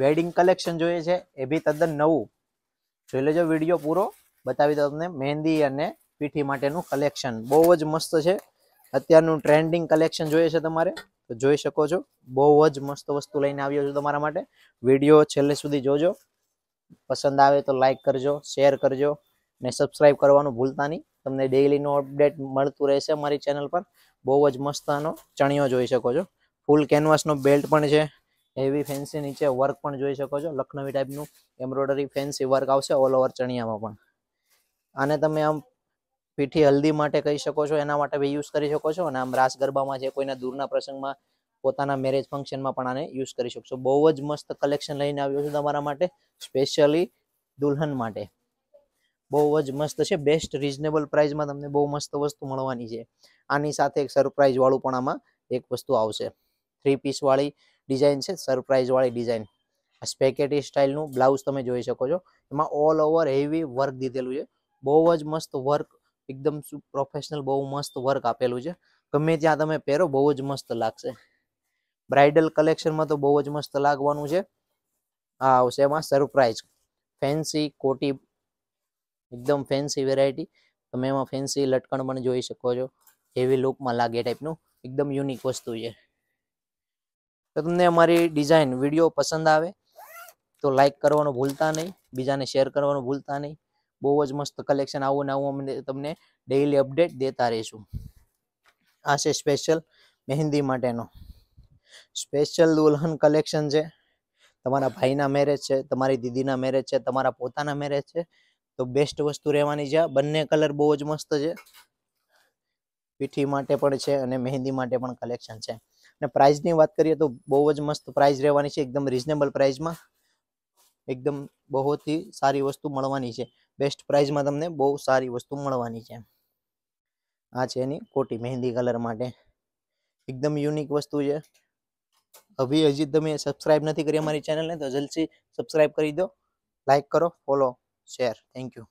wedding collection જોઈએ છે એ બી તદ્દન નવું જોઈ લેજો વિડીયો પૂરો બતાવી દો તમને મહેંદી અને પીઠી માટેનું કલેક્શન બહુ જ મસ્ત છે અત્યારનું ટ્રેન્ડિંગ કલેક્શન જોઈએ છે તમારે તો જોઈ શકો છો બહુ જ મસ્ત વસ્તુ લઈને આવ્યો છું તમારા માટે વિડીયો છેલ્લે સુધી જોજો પસંદ આવે તો લાઇક કરજો શેર કરજો ને સબસ્ક્રાઈબ કરવાનું ભૂલતા નહીં તમને ડેઇલીનો અપડેટ મળતું રહેશે મારી ચેનલ પર બહુ જ મસ્ત આનો ચણિયો જોઈ શકો છો ફૂલ કેનવાસનો બેલ્ટ પણ છે હેવી ફેન્સી નીચે વર્ક પણ જોઈ શકો છો લખનવી ટાઈપનું એમ્બ્રોડરી ફેન્સી વર્ક આવશે ઓલ ઓવર ચણિયામાં પણ આને તમે આમ પીઠી હલ્દી માટે કહી શકો છો એના માટે બી યુઝ કરી શકો છો અને આમ રાસ ગરબામાં જે કોઈના દૂરના પ્રસંગમાં પોતાના મેરેજ ફંક્શનમાં પણ આને યુઝ કરી શકશો બહુ જ મસ્ત કલેક્શન લઈને આવ્યો છું તમારા માટે સ્પેશિયલી દુલ્હન માટે બહુ જ મસ્ત છે બેસ્ટ રિઝનેબલ પ્રાઇસમાં તમને બહુ મસ્ત વસ્તુ મળવાની છે આની સાથે એક સરપ્રાઇઝવાળું પણ આમાં એક વસ્તુ આવશે થ્રી પીસવાળી ડિઝાઇન છે સરપ્રાઇઝવાળી ડિઝાઇન સ્પેકેટી સ્ટાઇલનું બ્લાઉઝ તમે જોઈ શકો છો એમાં ઓલ ઓવર હેવી વર્ક દીધેલું છે બહુ જ મસ્ત વર્ક એકદમ પ્રોફેશનલ બહુ મસ્ત વર્ક આપેલું છે ગમે ત્યાં તમે પહેરો બહુ જ મસ્ત લાગશે બ્રાઇડલ કલેક્શનમાં તો બહુ જ મસ્ત લાગવાનું છે આ આવશે એમાં સરપ્રાઇઝ ફેન્સી કોટી એકદમ ફેન્સી વેરાયટી તમે એમાં ફેન્સી લટકણ પણ જોઈ શકો છો હેવી લુકમાં લાગે ટાઈપનું એકદમ યુનિક વસ્તુ છે તો તમને અમારી ડિઝાઇન વિડીયો પસંદ આવે તો લાઇક કરવાનું ભૂલતા નહીં બીજાને શેર કરવાનું ભૂલતા નહીં બહુ જ મસ્ત કલેક્શન આવું ને આવું અમને તમને ડેઇલી અપડેટ દેતા રહીશું આ છે સ્પેશિયલ મહેંદી માટેનો સ્પેશિયલ દુલ્હન કલેક્શન છે તમારા ભાઈના મેરેજ છે તમારી દીદીના મેરેજ છે તમારા પોતાના મેરેજ છે તો બેસ્ટ વસ્તુ રહેવાની છે બંને કલર બહુ જ મસ્ત છે પીઠી માટે પણ છે અને મહેંદી માટે પણ કલેક્શન છે અને પ્રાઇઝની વાત કરીએ તો બહુ જ મસ્ત પ્રાઇઝ રહેવાની છે એકદમ રિઝનેબલ પ્રાઇઝમાં એકદમ બહુ જ સારી વસ્તુ મળવાની છે બેસ્ટ પ્રાઇઝમાં તમને બહુ સારી વસ્તુ મળવાની છે આ છે એની કોટી મહેંદી કલર માટે એકદમ યુનિક વસ્તુ છે અભી હજી તમે સબસ્ક્રાઇબ નથી કરી અમારી ચેનલને તો જલ્દી સબસ્ક્રાઇબ કરી દો લાઇક કરો ફોલો શેર થેન્ક યુ